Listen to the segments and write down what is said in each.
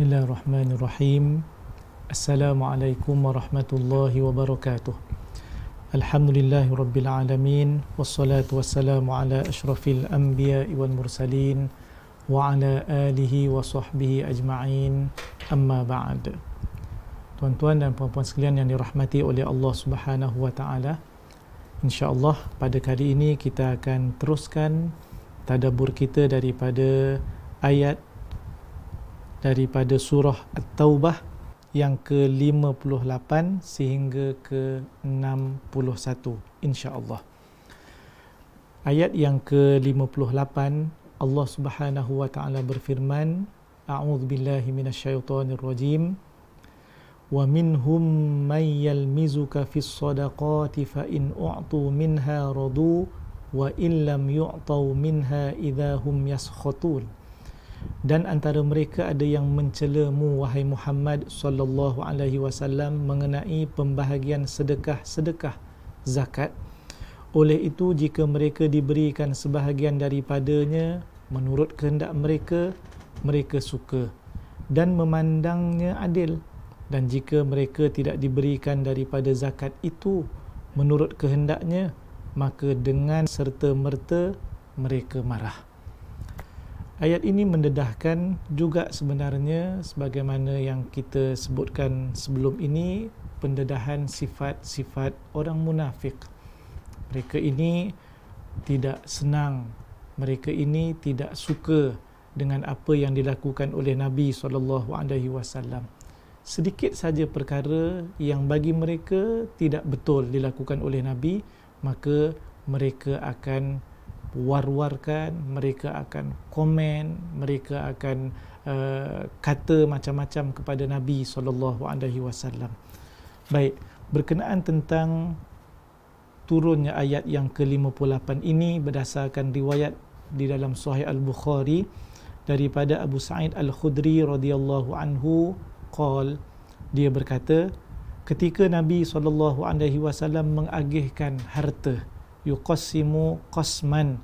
Bismillahirrahmanirrahim. Assalamualaikum warahmatullahi wabarakatuh. Alhamdulillahirabbil alamin wassalatu wassalamu ala asyrafil anbiya wal mursalin wa ala alihi wa sahbihi ajma'in. Amma ba'd. Tuan-tuan dan puan-puan sekalian yang dirahmati oleh Allah Subhanahu wa taala. Insya-Allah pada kali ini kita akan teruskan tadabbur kita daripada ayat daripada surah At-Taubah yang ke-58 sehingga ke-61 insya-Allah. Ayat yang ke-58 Allah Subhanahu wa taala berfirman, A'udzu billahi minasyaitonir rajim. Wa minhum may yalmizuka fis sadaqati fa in u'tu minha radu wa illam yu'tau minha idahum yaskhatun. yaskhutun dan antara mereka ada yang mencela Mu wahai Muhammad sallallahu alaihi wasallam mengenai pembahagian sedekah-sedekah zakat oleh itu jika mereka diberikan sebahagian daripadanya menurut kehendak mereka mereka suka dan memandangnya adil dan jika mereka tidak diberikan daripada zakat itu menurut kehendaknya maka dengan serta merta mereka marah Ayat ini mendedahkan juga sebenarnya sebagaimana yang kita sebutkan sebelum ini pendedahan sifat-sifat orang munafik. Mereka ini tidak senang, mereka ini tidak suka dengan apa yang dilakukan oleh Nabi saw. Sedikit saja perkara yang bagi mereka tidak betul dilakukan oleh Nabi, maka mereka akan war-warkan, mereka akan komen, mereka akan uh, kata macam-macam kepada Nabi saw. Baik, berkenaan tentang turunnya ayat yang ke-58 ini berdasarkan riwayat di dalam Sahih Al-Bukhari daripada Abu Sa'id Al-Khudri radhiyallahu anhu qol dia berkata ketika Nabi saw alaihi mengagihkan harta yuqassimu qasman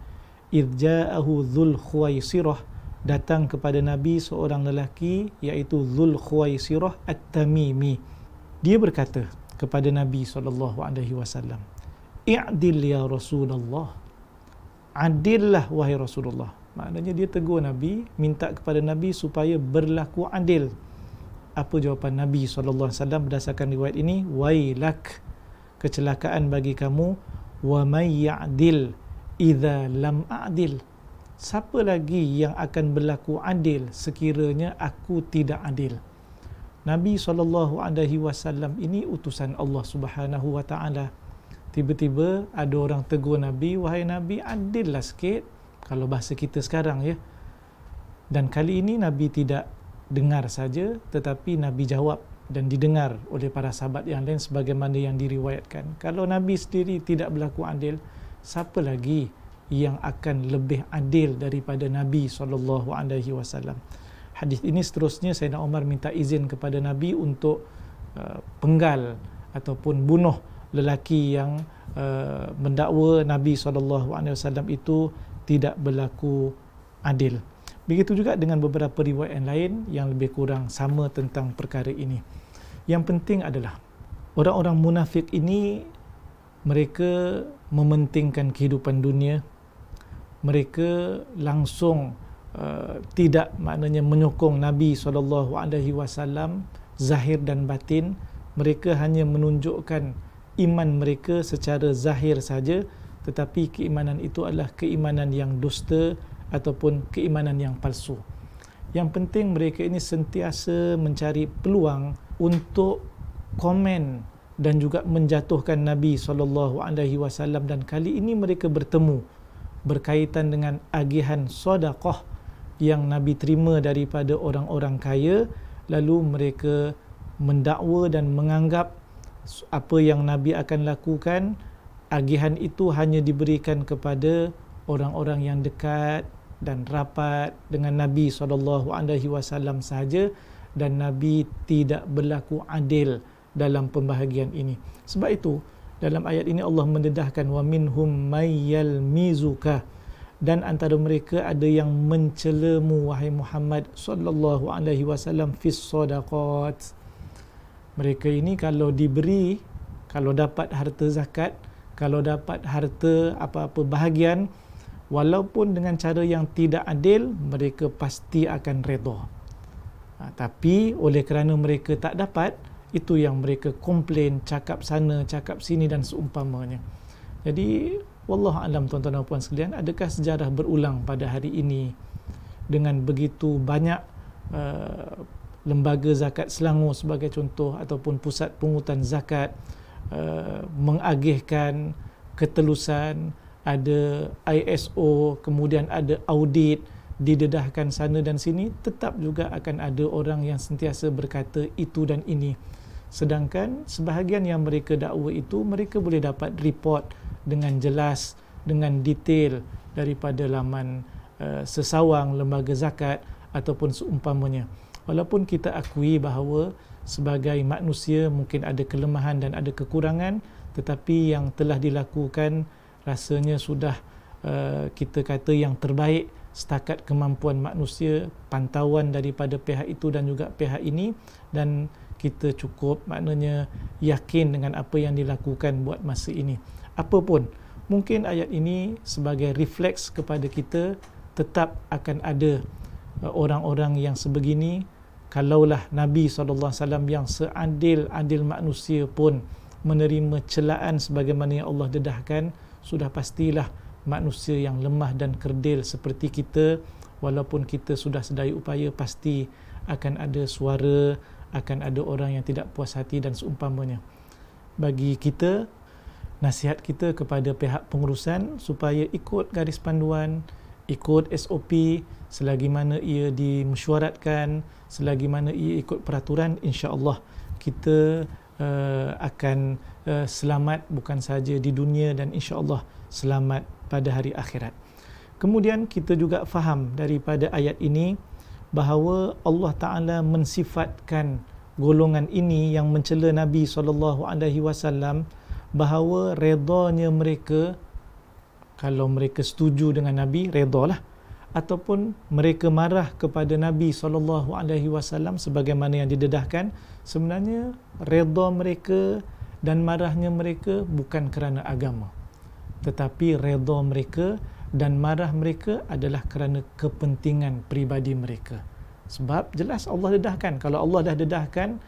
id ja'ahu dhul khuwaisirah datang kepada nabi seorang lelaki iaitu dhul khuwaisirah at-tamimi dia berkata kepada nabi sallallahu alaihi wasallam i'dil ya rasulullah adillah wahai rasulullah maknanya dia tegur nabi minta kepada nabi supaya berlaku adil apa jawapan nabi sallallahu alaihi wasallam berdasarkan riwayat ini wailak kecelakaan bagi kamu wa may ya'dil idza lam a'dil siapa lagi yang akan berlaku adil sekiranya aku tidak adil Nabi sallallahu alaihi wasallam ini utusan Allah Subhanahu wa taala tiba-tiba ada orang tegur Nabi wahai Nabi adillah sikit kalau bahasa kita sekarang ya dan kali ini Nabi tidak dengar saja tetapi Nabi jawab dan didengar oleh para sahabat yang lain sebagaimana yang diriwayatkan. Kalau Nabi sendiri tidak berlaku adil, siapa lagi yang akan lebih adil daripada Nabi saw? Hadis ini seterusnya Sayyidina Omar minta izin kepada Nabi untuk uh, penggal ataupun bunuh lelaki yang uh, mendakwa Nabi saw itu tidak berlaku adil. Begitu juga dengan beberapa riwayat lain yang lebih kurang sama tentang perkara ini. Yang penting adalah orang-orang munafik ini mereka mementingkan kehidupan dunia. Mereka langsung uh, tidak maknanya menyokong Nabi saw. zahir dan batin. Mereka hanya menunjukkan iman mereka secara zahir saja tetapi keimanan itu adalah keimanan yang dusta, ataupun keimanan yang palsu. Yang penting mereka ini sentiasa mencari peluang untuk komen dan juga menjatuhkan Nabi saw dan kali ini mereka bertemu berkaitan dengan agihan sedekah yang Nabi terima daripada orang-orang kaya lalu mereka mendakwa dan menganggap apa yang Nabi akan lakukan agihan itu hanya diberikan kepada orang-orang yang dekat dan rapat dengan Nabi SAW saja dan Nabi tidak berlaku adil dalam pembahagian ini. Sebab itu, dalam ayat ini Allah mendedahkan wa minhum mayyal mizuka dan antara mereka ada yang mencelamu wahai Muhammad sallallahu alaihi wasallam fis sadaqat mereka ini kalau diberi kalau dapat harta zakat kalau dapat harta apa-apa bahagian walaupun dengan cara yang tidak adil mereka pasti akan redha ha, tapi oleh kerana mereka tak dapat itu yang mereka komplain cakap sana cakap sini dan seumpamanya jadi wallah alam tuan-tuan dan puan sekalian adakah sejarah berulang pada hari ini dengan begitu banyak uh, lembaga zakat Selangor sebagai contoh ataupun pusat pungutan zakat uh, mengagihkan ketelusan ada ISO, kemudian ada audit, didedahkan sana dan sini, tetap juga akan ada orang yang sentiasa berkata itu dan ini. Sedangkan sebahagian yang mereka dakwa itu, mereka boleh dapat report dengan jelas, dengan detail daripada laman uh, sesawang, lembaga zakat ataupun seumpamanya. Walaupun kita akui bahawa sebagai manusia mungkin ada kelemahan dan ada kekurangan, tetapi yang telah dilakukan rasanya sudah uh, kita kata yang terbaik setakat kemampuan manusia pantauan daripada pihak itu dan juga pihak ini dan kita cukup maknanya yakin dengan apa yang dilakukan buat masa ini Apapun, mungkin ayat ini sebagai refleks kepada kita tetap akan ada eh, orang-orang yang sebegini kalaulah Nabi SAW yang seadil-adil manusia pun menerima celaan sebagaimana yang Allah dedahkan sudah pastilah manusia yang lemah dan kerdil seperti kita walaupun kita sudah sedaya upaya pasti akan ada suara akan ada orang yang tidak puas hati dan seumpamanya bagi kita nasihat kita kepada pihak pengurusan supaya ikut garis panduan ikut SOP selagi mana ia dimesyuaratkan selagi mana ia ikut peraturan insya-Allah kita uh, akan Eh, selamat bukan saja di dunia dan insya-Allah selamat pada hari akhirat. Kemudian kita juga faham daripada ayat ini bahawa Allah Taala mensifatkan golongan ini yang mencela Nabi saw bahawa redanya mereka kalau mereka setuju dengan Nabi redalah ataupun mereka marah kepada Nabi saw sebagaimana yang didedahkan sebenarnya redha mereka dan marahnya mereka bukan kerana agama tetapi redha mereka dan marah mereka adalah kerana kepentingan pribadi mereka sebab jelas Allah dedahkan kalau Allah dah dedahkan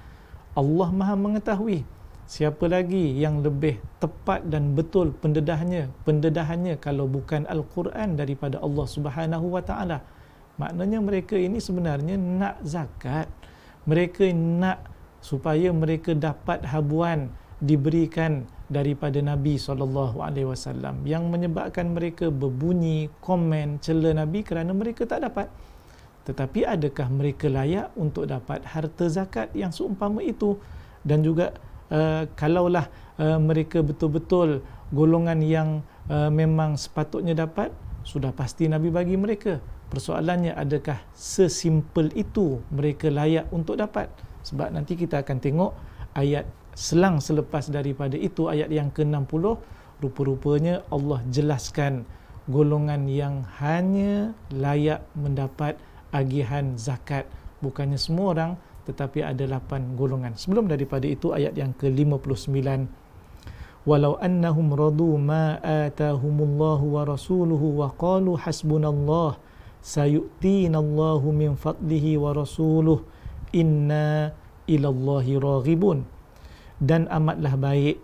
Allah Maha mengetahui siapa lagi yang lebih tepat dan betul pendedahnya pendedahannya kalau bukan al-Quran daripada Allah Subhanahu wa maknanya mereka ini sebenarnya nak zakat mereka nak supaya mereka dapat habuan diberikan daripada Nabi saw yang menyebabkan mereka berbunyi komen cela Nabi kerana mereka tak dapat tetapi adakah mereka layak untuk dapat harta zakat yang seumpama itu dan juga uh, kalaulah uh, mereka betul-betul golongan yang uh, memang sepatutnya dapat sudah pasti Nabi bagi mereka persoalannya adakah sesimpel itu mereka layak untuk dapat sebab nanti kita akan tengok ayat selang selepas daripada itu ayat yang ke-60 rupa-rupanya Allah jelaskan golongan yang hanya layak mendapat agihan zakat bukannya semua orang tetapi ada lapan golongan sebelum daripada itu ayat yang ke-59 walau annahum radu ma atahumullahu wa rasuluhu wa qalu hasbunallah sayu'tinallahu min fadlihi wa rasuluh inna ilallahi raghibun dan amatlah baik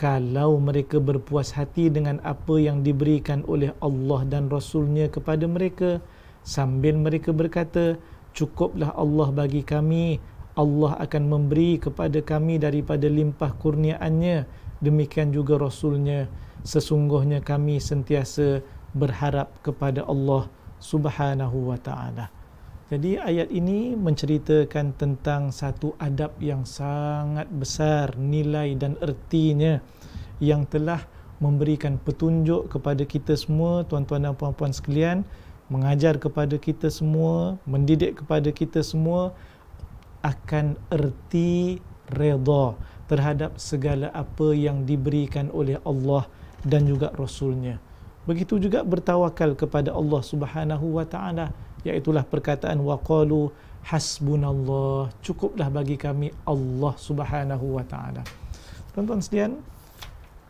kalau mereka berpuas hati dengan apa yang diberikan oleh Allah dan Rasulnya kepada mereka sambil mereka berkata cukuplah Allah bagi kami Allah akan memberi kepada kami daripada limpah kurniaannya demikian juga Rasulnya sesungguhnya kami sentiasa berharap kepada Allah subhanahu wa ta'ala. Jadi ayat ini menceritakan tentang satu adab yang sangat besar nilai dan ertinya yang telah memberikan petunjuk kepada kita semua tuan-tuan dan puan-puan sekalian mengajar kepada kita semua mendidik kepada kita semua akan erti redha terhadap segala apa yang diberikan oleh Allah dan juga Rasulnya. Begitu juga bertawakal kepada Allah Subhanahu wa iaitulah perkataan waqalu hasbunallah cukuplah bagi kami Allah Subhanahu wa taala. Tuan-tuan sekalian,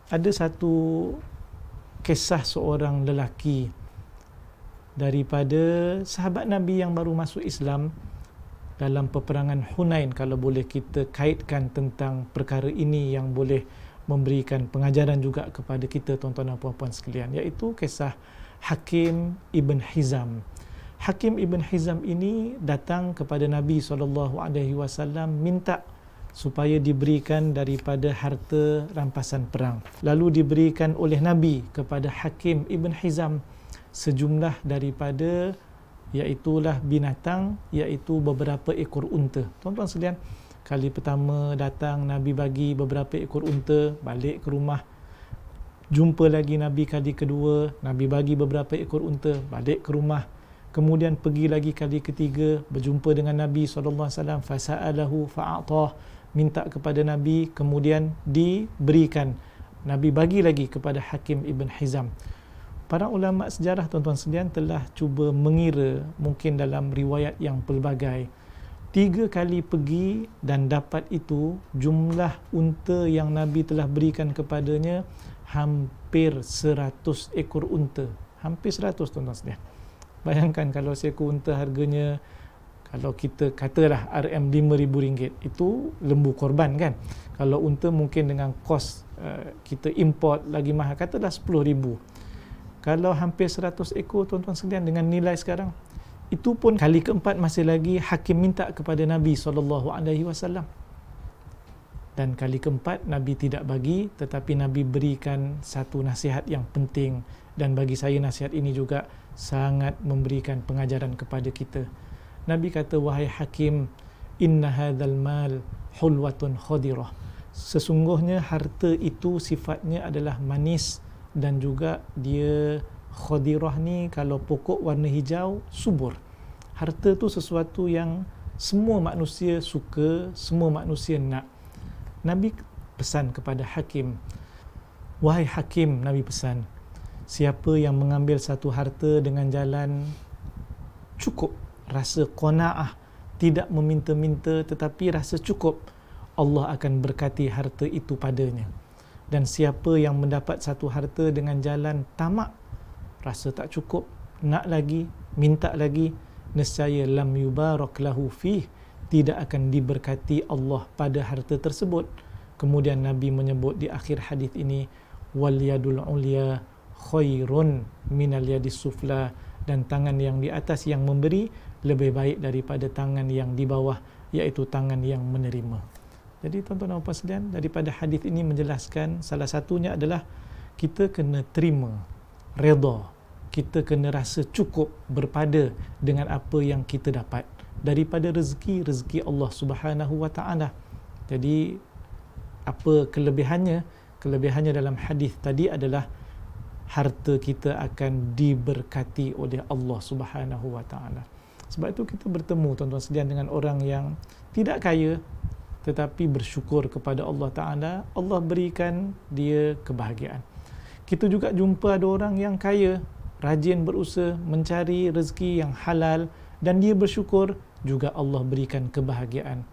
ada satu kisah seorang lelaki daripada sahabat Nabi yang baru masuk Islam dalam peperangan Hunain kalau boleh kita kaitkan tentang perkara ini yang boleh memberikan pengajaran juga kepada kita tuan-tuan dan puan-puan sekalian iaitu kisah Hakim Ibn Hizam. Hakim Ibn Hizam ini datang kepada Nabi SAW minta supaya diberikan daripada harta rampasan perang. Lalu diberikan oleh Nabi kepada Hakim Ibn Hizam sejumlah daripada iaitulah binatang iaitu beberapa ekor unta. Tuan-tuan sekalian, kali pertama datang Nabi bagi beberapa ekor unta balik ke rumah jumpa lagi Nabi kali kedua Nabi bagi beberapa ekor unta balik ke rumah kemudian pergi lagi kali ketiga berjumpa dengan Nabi saw fasa'alahu fa'atah minta kepada Nabi kemudian diberikan Nabi bagi lagi kepada Hakim Ibn Hizam para ulama sejarah tuan-tuan sekalian telah cuba mengira mungkin dalam riwayat yang pelbagai tiga kali pergi dan dapat itu jumlah unta yang Nabi telah berikan kepadanya hampir seratus ekor unta hampir seratus tuan-tuan sekalian Bayangkan kalau seekor unta harganya kalau kita katalah RM5,000 itu lembu korban kan kalau unta mungkin dengan kos eh, kita import lagi mahal katalah RM10,000 kalau hampir 100 ekor tuan-tuan sekalian dengan nilai sekarang itu pun kali keempat masih lagi hakim minta kepada Nabi SAW dan kali keempat Nabi tidak bagi tetapi Nabi berikan satu nasihat yang penting dan bagi saya nasihat ini juga sangat memberikan pengajaran kepada kita. Nabi kata, wahai hakim, inna hadhal mal hulwatun khadirah. Sesungguhnya harta itu sifatnya adalah manis dan juga dia khadirah ni kalau pokok warna hijau, subur. Harta tu sesuatu yang semua manusia suka, semua manusia nak. Nabi pesan kepada hakim, wahai hakim, Nabi pesan, siapa yang mengambil satu harta dengan jalan cukup rasa qanaah tidak meminta-minta tetapi rasa cukup Allah akan berkati harta itu padanya dan siapa yang mendapat satu harta dengan jalan tamak rasa tak cukup nak lagi minta lagi nescaya lam yubarak lahu fih tidak akan diberkati Allah pada harta tersebut kemudian nabi menyebut di akhir hadis ini wal yadul ulya khairun minal yadi sufla dan tangan yang di atas yang memberi lebih baik daripada tangan yang di bawah iaitu tangan yang menerima. Jadi tuan-tuan dan puan daripada hadis ini menjelaskan salah satunya adalah kita kena terima redha. Kita kena rasa cukup berpada dengan apa yang kita dapat daripada rezeki-rezeki Allah Subhanahu wa taala. Jadi apa kelebihannya? Kelebihannya dalam hadis tadi adalah harta kita akan diberkati oleh Allah Subhanahu wa taala. Sebab itu kita bertemu tuan-tuan sekalian dengan orang yang tidak kaya tetapi bersyukur kepada Allah taala, Allah berikan dia kebahagiaan. Kita juga jumpa ada orang yang kaya, rajin berusaha mencari rezeki yang halal dan dia bersyukur juga Allah berikan kebahagiaan.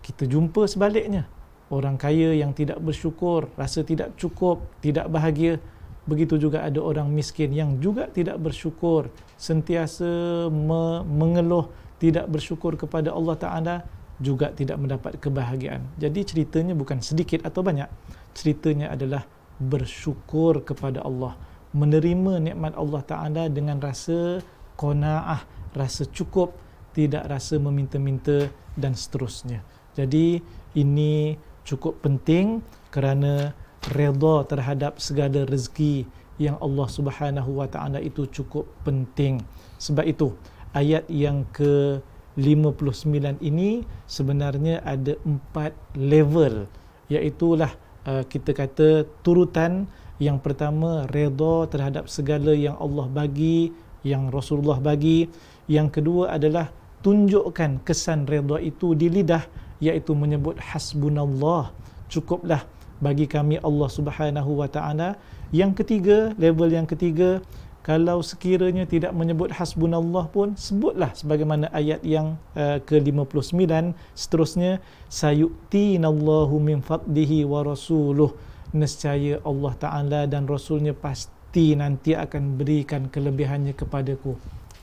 Kita jumpa sebaliknya, orang kaya yang tidak bersyukur, rasa tidak cukup, tidak bahagia Begitu juga ada orang miskin yang juga tidak bersyukur, sentiasa me- mengeluh, tidak bersyukur kepada Allah Ta'ala, juga tidak mendapat kebahagiaan. Jadi ceritanya bukan sedikit atau banyak, ceritanya adalah bersyukur kepada Allah, menerima nikmat Allah Ta'ala dengan rasa kona'ah, rasa cukup, tidak rasa meminta-minta dan seterusnya. Jadi ini cukup penting kerana redha terhadap segala rezeki yang Allah Subhanahu wa taala itu cukup penting. Sebab itu ayat yang ke 59 ini sebenarnya ada empat level iaitu lah uh, eh, kita kata turutan yang pertama redha terhadap segala yang Allah bagi, yang Rasulullah bagi. Yang kedua adalah tunjukkan kesan redha itu di lidah iaitu menyebut hasbunallah cukuplah bagi kami Allah Subhanahu wa taala. Yang ketiga, level yang ketiga, kalau sekiranya tidak menyebut hasbunallah pun sebutlah sebagaimana ayat yang uh, eh, ke-59 seterusnya sayutinallahu min fadlihi wa rasuluh nescaya Allah taala dan rasulnya pasti nanti akan berikan kelebihannya kepadaku.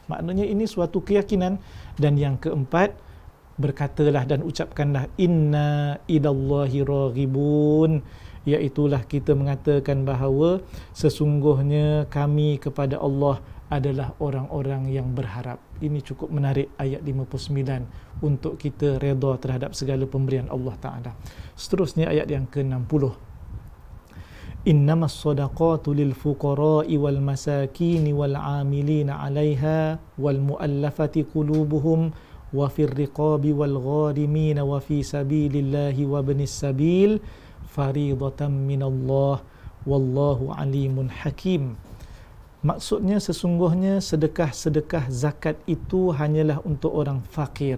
Maknanya ini suatu keyakinan dan yang keempat berkatalah dan ucapkanlah inna idallahi raghibun iaitulah kita mengatakan bahawa sesungguhnya kami kepada Allah adalah orang-orang yang berharap. Ini cukup menarik ayat 59 untuk kita reda terhadap segala pemberian Allah Taala. Seterusnya ayat yang ke-60. Innamas sadaqatu lil fuqara'i wal masakin wal 'amilina 'alayha wal mu'allafati qulubuhum وفي wal والغارمين وفي سبيل sabilillahi وابن السبيل فريضة من الله Wallahu alimun hakim. Maksudnya sesungguhnya sedekah-sedekah zakat itu hanyalah untuk orang fakir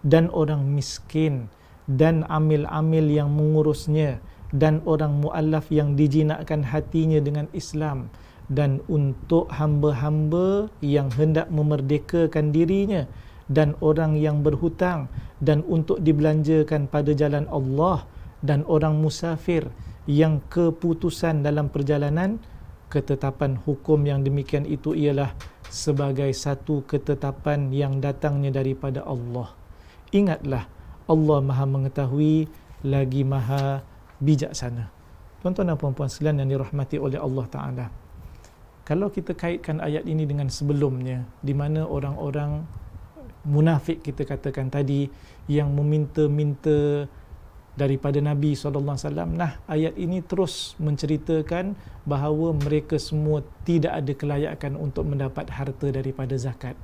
dan orang miskin dan amil-amil yang mengurusnya dan orang mu'allaf yang dijinakkan hatinya dengan Islam dan untuk hamba-hamba yang hendak memerdekakan dirinya dan orang yang berhutang dan untuk dibelanjakan pada jalan Allah dan orang musafir yang keputusan dalam perjalanan ketetapan hukum yang demikian itu ialah sebagai satu ketetapan yang datangnya daripada Allah ingatlah Allah maha mengetahui lagi maha bijaksana tuan-tuan dan puan-puan selain yang dirahmati oleh Allah Ta'ala kalau kita kaitkan ayat ini dengan sebelumnya di mana orang-orang munafik kita katakan tadi yang meminta-minta daripada Nabi SAW nah ayat ini terus menceritakan bahawa mereka semua tidak ada kelayakan untuk mendapat harta daripada zakat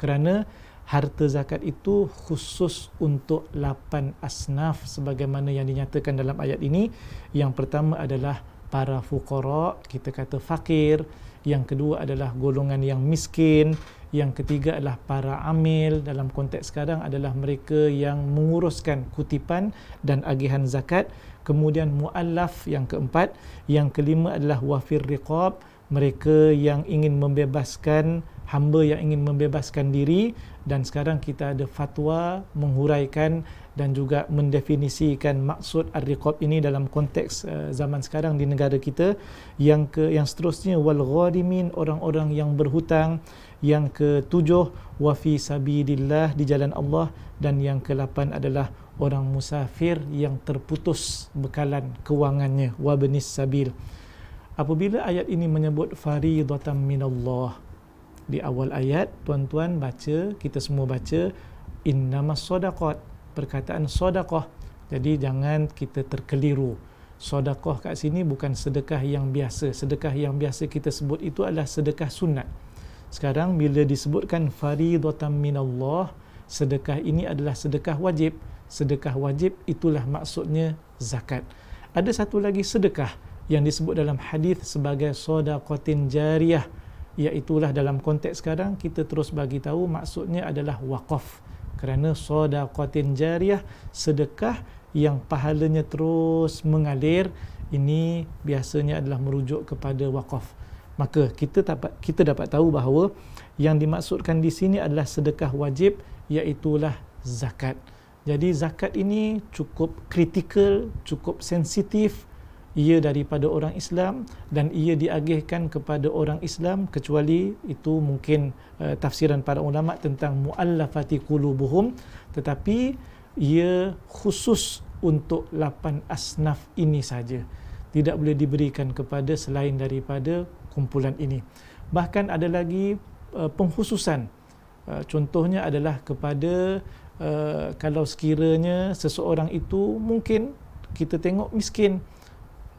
kerana harta zakat itu khusus untuk lapan asnaf sebagaimana yang dinyatakan dalam ayat ini yang pertama adalah para fukara kita kata fakir yang kedua adalah golongan yang miskin yang ketiga adalah para amil dalam konteks sekarang adalah mereka yang menguruskan kutipan dan agihan zakat. Kemudian muallaf yang keempat. Yang kelima adalah wafir riqab. Mereka yang ingin membebaskan hamba yang ingin membebaskan diri dan sekarang kita ada fatwa menghuraikan dan juga mendefinisikan maksud ar-riqab ini dalam konteks eh, zaman sekarang di negara kita yang ke yang seterusnya wal ghadimin orang-orang yang berhutang yang ketujuh wafi sabidillah di jalan Allah dan yang kelapan adalah orang musafir yang terputus bekalan kewangannya wabnis sabil apabila ayat ini menyebut faridatan minallah di awal ayat tuan-tuan baca kita semua baca innamas sadaqat perkataan sadaqah jadi jangan kita terkeliru sedekah kat sini bukan sedekah yang biasa sedekah yang biasa kita sebut itu adalah sedekah sunat sekarang bila disebutkan faridatan minallah, sedekah ini adalah sedekah wajib. Sedekah wajib itulah maksudnya zakat. Ada satu lagi sedekah yang disebut dalam hadis sebagai sadaqatin jariyah iaitulah dalam konteks sekarang kita terus bagi tahu maksudnya adalah waqaf kerana sadaqatin jariyah sedekah yang pahalanya terus mengalir ini biasanya adalah merujuk kepada waqaf maka kita dapat kita dapat tahu bahawa yang dimaksudkan di sini adalah sedekah wajib iaitu zakat. Jadi zakat ini cukup kritikal, cukup sensitif ia daripada orang Islam dan ia diagihkan kepada orang Islam kecuali itu mungkin uh, tafsiran para ulama tentang muallafati qulubuhum tetapi ia khusus untuk lapan asnaf ini saja tidak boleh diberikan kepada selain daripada kumpulan ini. Bahkan ada lagi uh, penghususan. Uh, contohnya adalah kepada uh, kalau sekiranya seseorang itu mungkin kita tengok miskin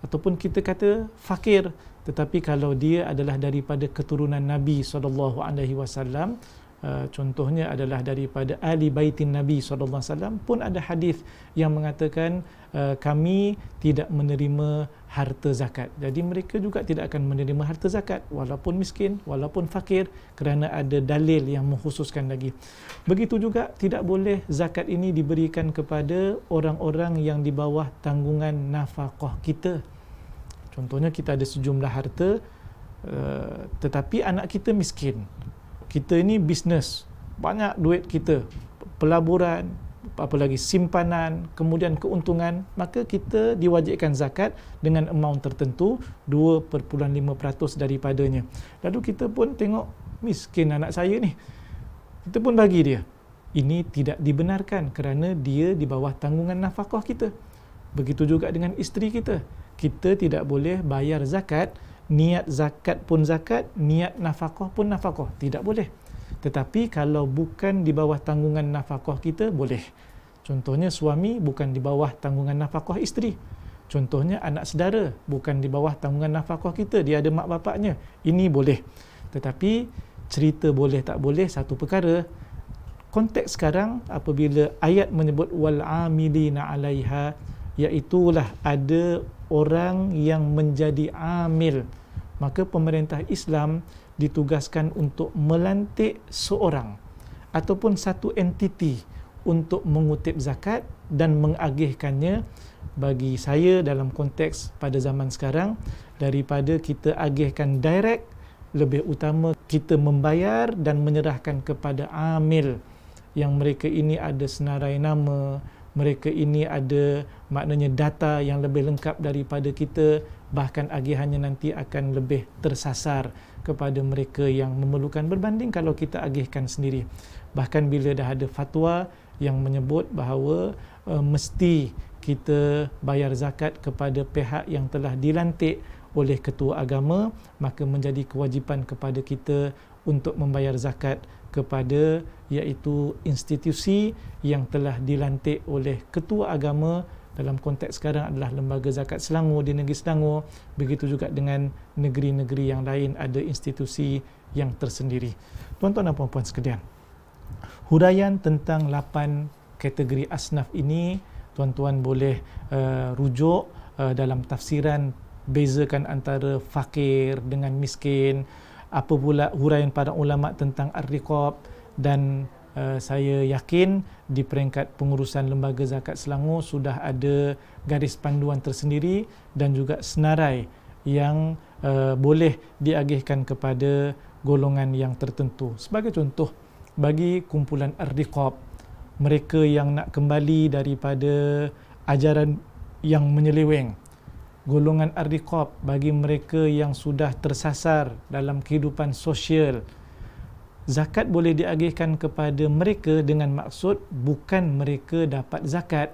ataupun kita kata fakir tetapi kalau dia adalah daripada keturunan Nabi SAW. Uh, contohnya adalah daripada ahli baitin Nabi sallallahu alaihi wasallam pun ada hadis yang mengatakan uh, kami tidak menerima harta zakat. Jadi mereka juga tidak akan menerima harta zakat walaupun miskin, walaupun fakir kerana ada dalil yang mengkhususkan lagi. Begitu juga tidak boleh zakat ini diberikan kepada orang-orang yang di bawah tanggungan nafkah kita. Contohnya kita ada sejumlah harta uh, tetapi anak kita miskin kita ini bisnes banyak duit kita pelaburan apa lagi simpanan kemudian keuntungan maka kita diwajibkan zakat dengan amount tertentu 2.5% daripadanya lalu kita pun tengok miskin anak saya ni kita pun bagi dia ini tidak dibenarkan kerana dia di bawah tanggungan nafkah kita begitu juga dengan isteri kita kita tidak boleh bayar zakat niat zakat pun zakat, niat nafkah pun nafkah, tidak boleh. Tetapi kalau bukan di bawah tanggungan nafkah kita boleh. Contohnya suami bukan di bawah tanggungan nafkah isteri. Contohnya anak saudara bukan di bawah tanggungan nafkah kita, dia ada mak bapaknya. Ini boleh. Tetapi cerita boleh tak boleh satu perkara. Konteks sekarang apabila ayat menyebut wal amilina 'alaiha iaitu lah ada orang yang menjadi amil. Maka pemerintah Islam ditugaskan untuk melantik seorang ataupun satu entiti untuk mengutip zakat dan mengagihkannya bagi saya dalam konteks pada zaman sekarang daripada kita agihkan direct lebih utama kita membayar dan menyerahkan kepada amil yang mereka ini ada senarai nama mereka ini ada maknanya data yang lebih lengkap daripada kita bahkan agihannya nanti akan lebih tersasar kepada mereka yang memerlukan berbanding kalau kita agihkan sendiri bahkan bila dah ada fatwa yang menyebut bahawa uh, mesti kita bayar zakat kepada pihak yang telah dilantik oleh ketua agama maka menjadi kewajipan kepada kita untuk membayar zakat kepada iaitu institusi yang telah dilantik oleh ketua agama dalam konteks sekarang adalah lembaga zakat Selangor di negeri Selangor begitu juga dengan negeri-negeri yang lain ada institusi yang tersendiri tuan-tuan dan puan-puan sekalian huraian tentang 8 kategori asnaf ini tuan-tuan boleh uh, rujuk uh, dalam tafsiran bezakan antara fakir dengan miskin apa pula huraian para ulama tentang ar-riqab dan Eh, saya yakin di peringkat pengurusan lembaga zakat Selangor sudah ada garis panduan tersendiri dan juga senarai yang uh, boleh diagihkan kepada golongan yang tertentu. Sebagai contoh, bagi kumpulan Ardiqab, mereka yang nak kembali daripada ajaran yang menyeleweng, golongan Ardiqab bagi mereka yang sudah tersasar dalam kehidupan sosial, zakat boleh diagihkan kepada mereka dengan maksud bukan mereka dapat zakat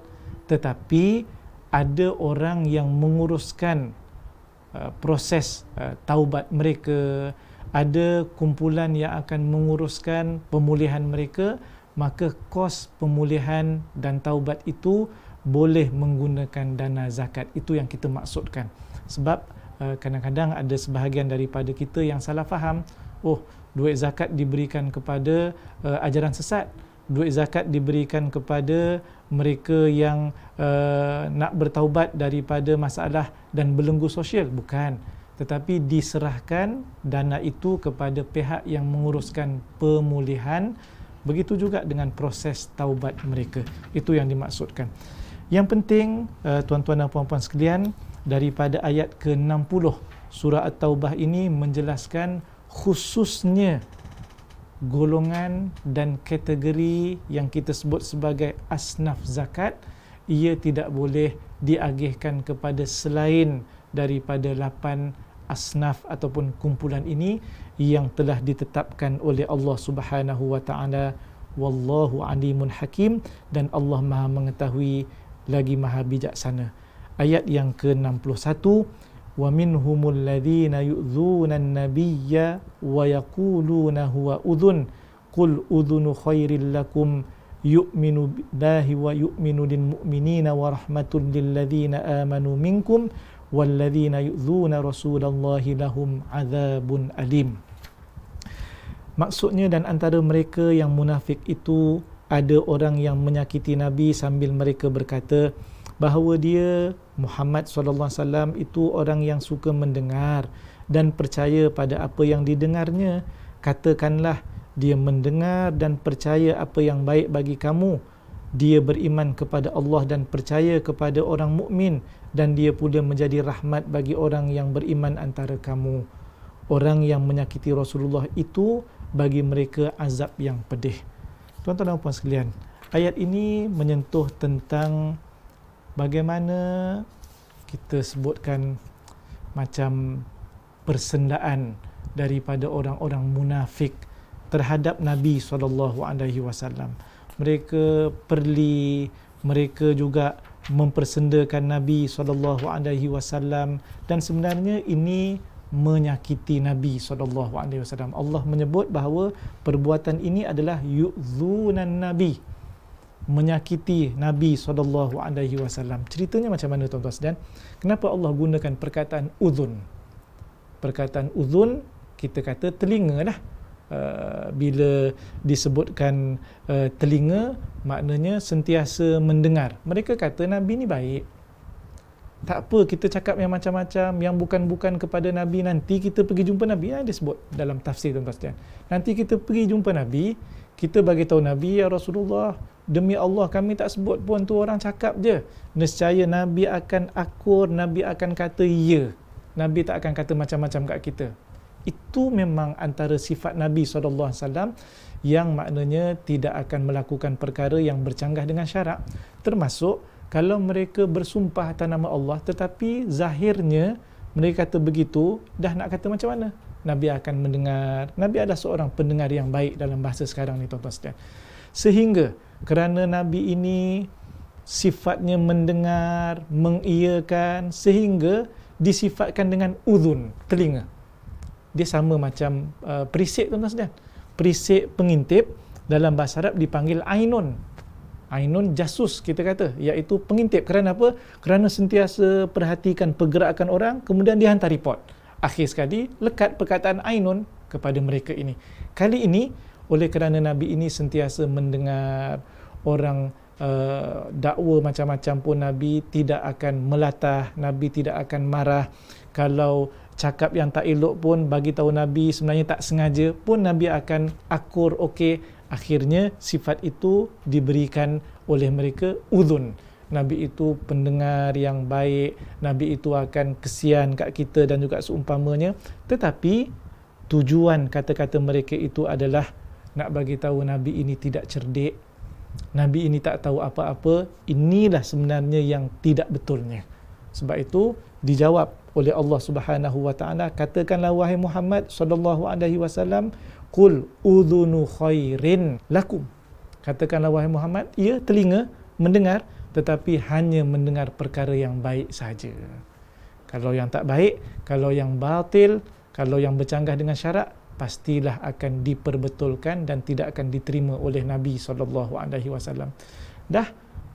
tetapi ada orang yang menguruskan uh, proses uh, taubat mereka ada kumpulan yang akan menguruskan pemulihan mereka maka kos pemulihan dan taubat itu boleh menggunakan dana zakat itu yang kita maksudkan sebab uh, kadang-kadang ada sebahagian daripada kita yang salah faham oh duit zakat diberikan kepada uh, ajaran sesat duit zakat diberikan kepada mereka yang uh, nak bertaubat daripada masalah dan belenggu sosial bukan tetapi diserahkan dana itu kepada pihak yang menguruskan pemulihan begitu juga dengan proses taubat mereka itu yang dimaksudkan yang penting uh, tuan-tuan dan puan-puan sekalian daripada ayat ke-60 surah at-taubah ini menjelaskan khususnya golongan dan kategori yang kita sebut sebagai asnaf zakat ia tidak boleh diagihkan kepada selain daripada lapan asnaf ataupun kumpulan ini yang telah ditetapkan oleh Allah Subhanahu wa taala wallahu alimun hakim dan Allah Maha mengetahui lagi Maha bijaksana ayat yang ke-61 ومنهم الذين يؤذون النبي ويقولون هو أذن قل أذن خير لكم يؤمن بالله ويؤمن للمؤمنين ورحمة للذين آمنوا منكم والذين يؤذون رسول الله لهم عذاب أليم Maksudnya dan antara mereka yang munafik itu ada orang yang menyakiti Nabi sambil mereka berkata, bahawa dia Muhammad saw itu orang yang suka mendengar dan percaya pada apa yang didengarnya katakanlah dia mendengar dan percaya apa yang baik bagi kamu dia beriman kepada Allah dan percaya kepada orang mukmin dan dia pula menjadi rahmat bagi orang yang beriman antara kamu orang yang menyakiti Rasulullah itu bagi mereka azab yang pedih tuan-tuan dan puan sekalian ayat ini menyentuh tentang bagaimana kita sebutkan macam persendaan daripada orang-orang munafik terhadap Nabi saw. Mereka perli mereka juga mempersendakan Nabi saw. dan sebenarnya ini menyakiti Nabi saw. Allah menyebut bahawa perbuatan ini adalah yu'dhunan nabi menyakiti Nabi saw. Ceritanya macam mana tuan-tuan dan kenapa Allah gunakan perkataan uzun? Perkataan uzun kita kata telinga lah. Uh, bila disebutkan uh, telinga maknanya sentiasa mendengar. Mereka kata Nabi ni baik. Tak apa kita cakap yang macam-macam yang bukan-bukan kepada Nabi nanti kita pergi jumpa Nabi ya, dia sebut dalam tafsir tuan-tuan. Nanti kita pergi jumpa Nabi, kita bagi tahu Nabi ya Rasulullah Demi Allah kami tak sebut pun tu orang cakap je. Nescaya Nabi akan akur, Nabi akan kata ya. Nabi tak akan kata macam-macam kat kita. Itu memang antara sifat Nabi SAW yang maknanya tidak akan melakukan perkara yang bercanggah dengan syarak. Termasuk kalau mereka bersumpah atas nama Allah tetapi zahirnya mereka kata begitu, dah nak kata macam mana? Nabi akan mendengar. Nabi adalah seorang pendengar yang baik dalam bahasa sekarang ni tuan-tuan sekalian. Sehingga kerana Nabi ini sifatnya mendengar, mengiyakan sehingga disifatkan dengan uzun, telinga. Dia sama macam uh, perisik tuan-tuan sekalian. Perisik pengintip dalam bahasa Arab dipanggil ainun. Ainun jasus kita kata, iaitu pengintip. Kerana apa? Kerana sentiasa perhatikan pergerakan orang, kemudian dihantar report. Akhir sekali, lekat perkataan ainun kepada mereka ini. Kali ini, oleh kerana Nabi ini sentiasa mendengar, orang uh, dakwa macam-macam pun Nabi tidak akan melatah, Nabi tidak akan marah kalau cakap yang tak elok pun bagi tahu Nabi sebenarnya tak sengaja pun Nabi akan akur okey akhirnya sifat itu diberikan oleh mereka uzun Nabi itu pendengar yang baik Nabi itu akan kesian kat kita dan juga seumpamanya tetapi tujuan kata-kata mereka itu adalah nak bagi tahu Nabi ini tidak cerdik Nabi ini tak tahu apa-apa, inilah sebenarnya yang tidak betulnya. Sebab itu dijawab oleh Allah Subhanahu wa taala, katakanlah wahai Muhammad sallallahu alaihi wasallam, qul udhunu khairin lakum. Katakanlah wahai Muhammad, ia telinga mendengar tetapi hanya mendengar perkara yang baik saja. Kalau yang tak baik, kalau yang batil, kalau yang bercanggah dengan syarak, pastilah akan diperbetulkan dan tidak akan diterima oleh Nabi saw. Dah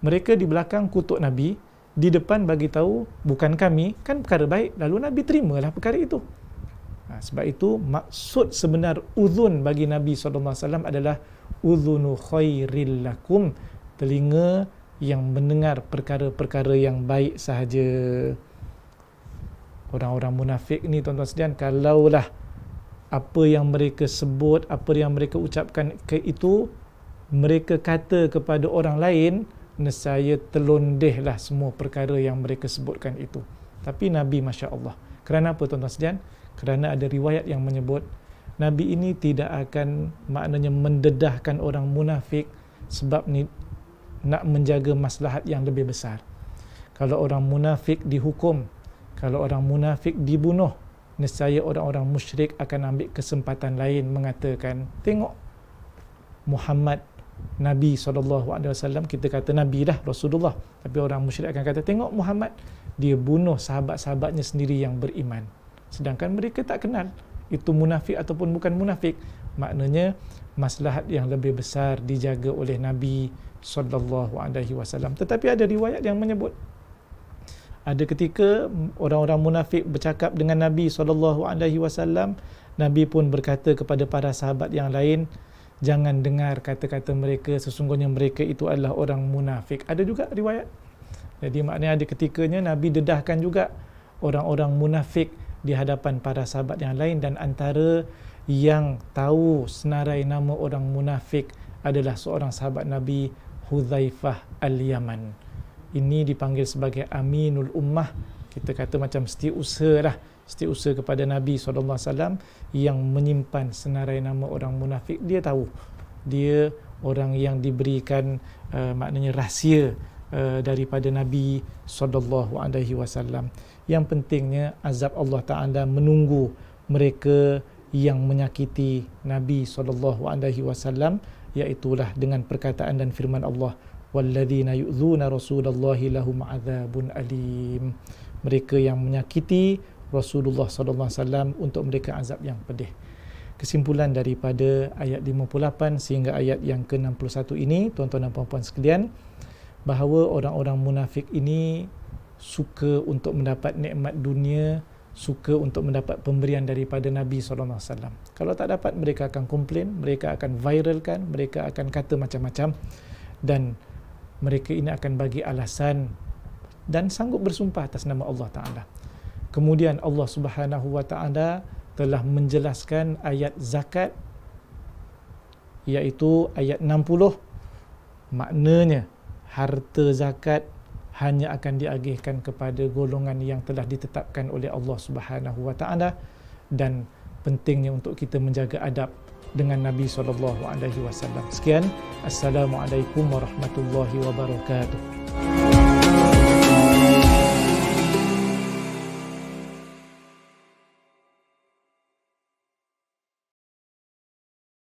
mereka di belakang kutuk Nabi, di depan bagi tahu bukan kami, kan perkara baik lalu Nabi terimalah perkara itu. Ha, sebab itu maksud sebenar uzun bagi Nabi saw adalah uzunu khairil lakum, telinga yang mendengar perkara-perkara yang baik sahaja. Orang-orang munafik ni tuan-tuan sekalian kalaulah apa yang mereka sebut, apa yang mereka ucapkan ke itu, mereka kata kepada orang lain, nescaya telondehlah semua perkara yang mereka sebutkan itu. Tapi Nabi Masya Allah. Kerana apa tuan-tuan sekalian? Kerana ada riwayat yang menyebut, Nabi ini tidak akan maknanya mendedahkan orang munafik sebab ni nak menjaga maslahat yang lebih besar. Kalau orang munafik dihukum, kalau orang munafik dibunuh, nescaya orang-orang musyrik akan ambil kesempatan lain mengatakan tengok Muhammad Nabi SAW kita kata Nabi dah Rasulullah tapi orang musyrik akan kata tengok Muhammad dia bunuh sahabat-sahabatnya sendiri yang beriman sedangkan mereka tak kenal itu munafik ataupun bukan munafik maknanya maslahat yang lebih besar dijaga oleh Nabi saw. tetapi ada riwayat yang menyebut ada ketika orang-orang munafik bercakap dengan Nabi saw. Nabi pun berkata kepada para sahabat yang lain jangan dengar kata-kata mereka sesungguhnya mereka itu adalah orang munafik ada juga riwayat jadi maknanya ada ketikanya Nabi dedahkan juga orang-orang munafik di hadapan para sahabat yang lain dan antara yang tahu senarai nama orang munafik adalah seorang sahabat Nabi Hudzaifah Al-Yaman ini dipanggil sebagai aminul ummah kita kata macam setiausaha lah setiausaha kepada Nabi SAW yang menyimpan senarai nama orang munafik dia tahu dia orang yang diberikan uh, maknanya rahsia uh, daripada Nabi SAW. Yang pentingnya azab Allah Taala menunggu mereka yang menyakiti Nabi SAW. alaihi dengan perkataan dan firman Allah. والذين يؤذون رسول الله لهم عذاب أليم mereka yang menyakiti Rasulullah sallallahu alaihi wasallam untuk mereka azab yang pedih kesimpulan daripada ayat 58 sehingga ayat yang ke-61 ini tuan-tuan dan puan-puan sekalian bahawa orang-orang munafik ini suka untuk mendapat nikmat dunia suka untuk mendapat pemberian daripada Nabi sallallahu alaihi wasallam. Kalau tak dapat mereka akan komplain, mereka akan viralkan, mereka akan kata macam-macam dan mereka ini akan bagi alasan dan sanggup bersumpah atas nama Allah Taala. Kemudian Allah Subhanahu Wa Taala telah menjelaskan ayat zakat iaitu ayat 60 maknanya harta zakat hanya akan diagihkan kepada golongan yang telah ditetapkan oleh Allah Subhanahu Wa Taala dan pentingnya untuk kita menjaga adab dengan Nabi sallallahu alaihi wasallam. Sekian, assalamualaikum warahmatullahi wabarakatuh.